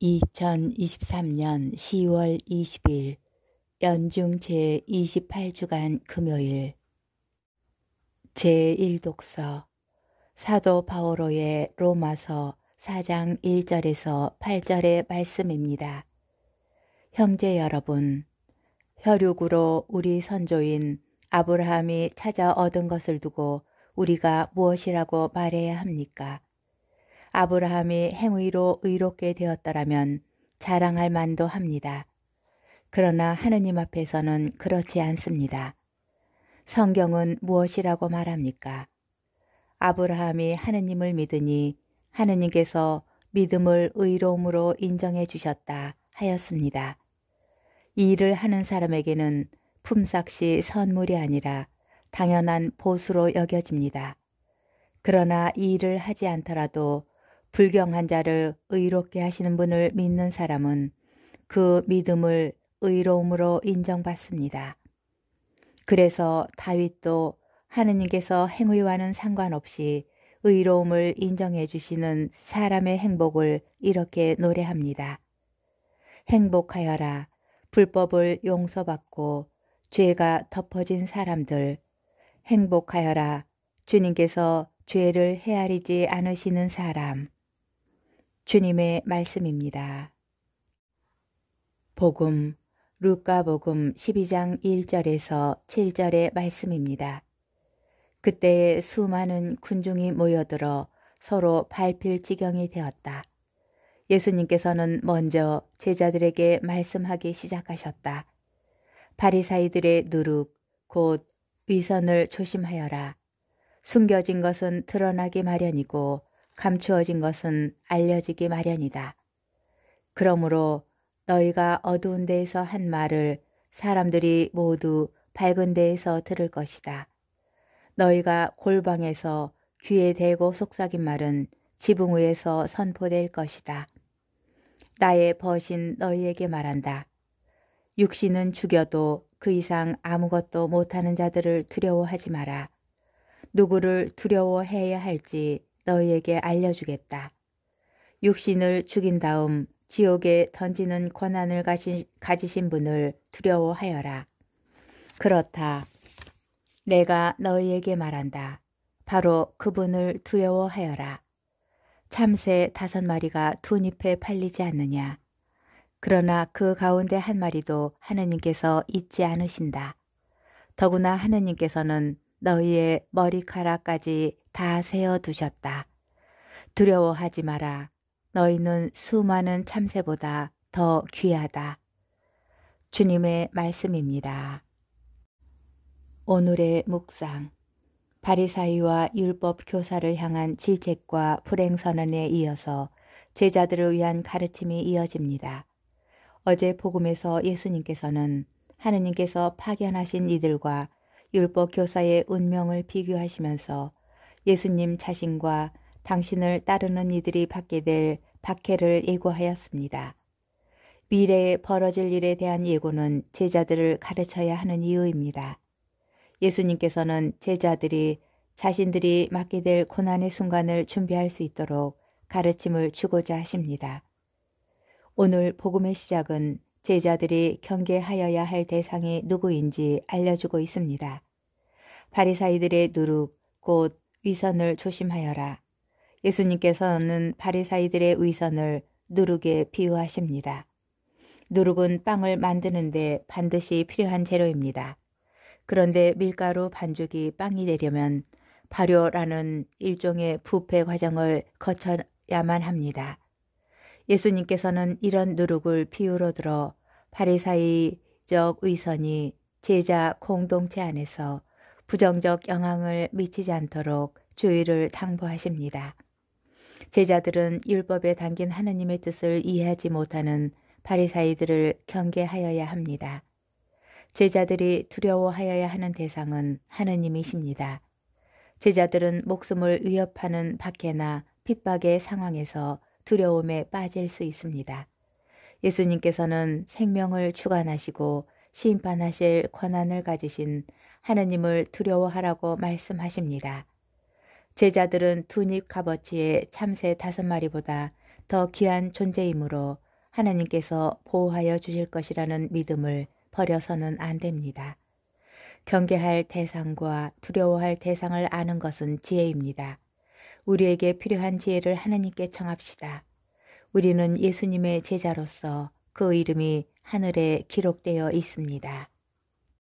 2023년 10월 20일 연중 제28주간 금요일 제1독서 사도 바오로의 로마서 4장 1절에서 8절의 말씀입니다. 형제 여러분, 혈육으로 우리 선조인 아브라함이 찾아 얻은 것을 두고 우리가 무엇이라고 말해야 합니까? 아브라함이 행위로 의롭게 되었다라면 자랑할 만도 합니다. 그러나 하느님 앞에서는 그렇지 않습니다. 성경은 무엇이라고 말합니까? 아브라함이 하느님을 믿으니 하느님께서 믿음을 의로움으로 인정해 주셨다 하였습니다. 이 일을 하는 사람에게는 품삯이 선물이 아니라 당연한 보수로 여겨집니다. 그러나 이 일을 하지 않더라도 불경한 자를 의롭게 하시는 분을 믿는 사람은 그 믿음을 의로움으로 인정받습니다. 그래서 다윗도 하느님께서 행위와는 상관없이 의로움을 인정해 주시는 사람의 행복을 이렇게 노래합니다. 행복하여라. 불법을 용서받고 죄가 덮어진 사람들. 행복하여라. 주님께서 죄를 헤아리지 않으시는 사람. 주님의 말씀입니다. 복음 루카복음 12장 1절에서 7절의 말씀입니다. 그때에 수많은 군중이 모여들어 서로 발필 지경이 되었다. 예수님께서는 먼저 제자들에게 말씀하기 시작하셨다. 바리사이들의 누룩, 곧 위선을 조심하여라. 숨겨진 것은 드러나기 마련이고 감추어진 것은 알려지기 마련이다. 그러므로 너희가 어두운 데에서 한 말을 사람들이 모두 밝은 데에서 들을 것이다. 너희가 골방에서 귀에 대고 속삭인 말은 지붕 위에서 선포될 것이다. 나의 벗인 너희에게 말한다. 육신은 죽여도 그 이상 아무것도 못하는 자들을 두려워하지 마라. 누구를 두려워해야 할지 너희에게 알려주겠다. 육신을 죽인 다음 지옥에 던지는 권한을 가시, 가지신 분을 두려워하여라. 그렇다. 내가 너희에게 말한다. 바로 그분을 두려워하여라. 참새 다섯 마리가 두잎에 팔리지 않느냐. 그러나 그 가운데 한 마리도 하느님께서 잊지 않으신다. 더구나 하느님께서는 너희의 머리카락까지 다 세어 두셨다. 두려워하지 마라. 너희는 수많은 참새보다 더 귀하다. 주님의 말씀입니다. 오늘의 묵상 바리사이와 율법 교사를 향한 질책과 불행 선언에 이어서 제자들을 위한 가르침이 이어집니다. 어제 복음에서 예수님께서는 하느님께서 파견하신 이들과 율법 교사의 운명을 비교하시면서 예수님 자신과 당신을 따르는 이들이 받게 될 박해를 예고하였습니다. 미래에 벌어질 일에 대한 예고는 제자들을 가르쳐야 하는 이유입니다. 예수님께서는 제자들이 자신들이 맞게 될 고난의 순간을 준비할 수 있도록 가르침을 주고자 하십니다. 오늘 복음의 시작은 제자들이 경계하여야 할 대상이 누구인지 알려주고 있습니다. 바리사이들의 누룩, 곧 위선을 조심하여라. 예수님께서는 바리사이들의 위선을 누룩에 비유하십니다. 누룩은 빵을 만드는데 반드시 필요한 재료입니다. 그런데 밀가루 반죽이 빵이 되려면 발효라는 일종의 부패 과정을 거쳐야만 합니다. 예수님께서는 이런 누룩을 비유로 들어 바리사이적 위선이 제자 공동체 안에서 부정적 영향을 미치지 않도록 주의를 당부하십니다. 제자들은 율법에 담긴 하나님의 뜻을 이해하지 못하는 바리사이들을 경계하여야 합니다. 제자들이 두려워하여야 하는 대상은 하느님이십니다. 제자들은 목숨을 위협하는 박해나 핍박의 상황에서 두려움에 빠질 수 있습니다. 예수님께서는 생명을 주관하시고 심판하실 권한을 가지신 하나님을 두려워하라고 말씀하십니다. 제자들은 두입 값어치의 참새 다섯 마리보다 더 귀한 존재이므로 하나님께서 보호하여 주실 것이라는 믿음을 버려서는 안 됩니다. 경계할 대상과 두려워할 대상을 아는 것은 지혜입니다. 우리에게 필요한 지혜를 하나님께 청합시다. 우리는 예수님의 제자로서 그 이름이 하늘에 기록되어 있습니다.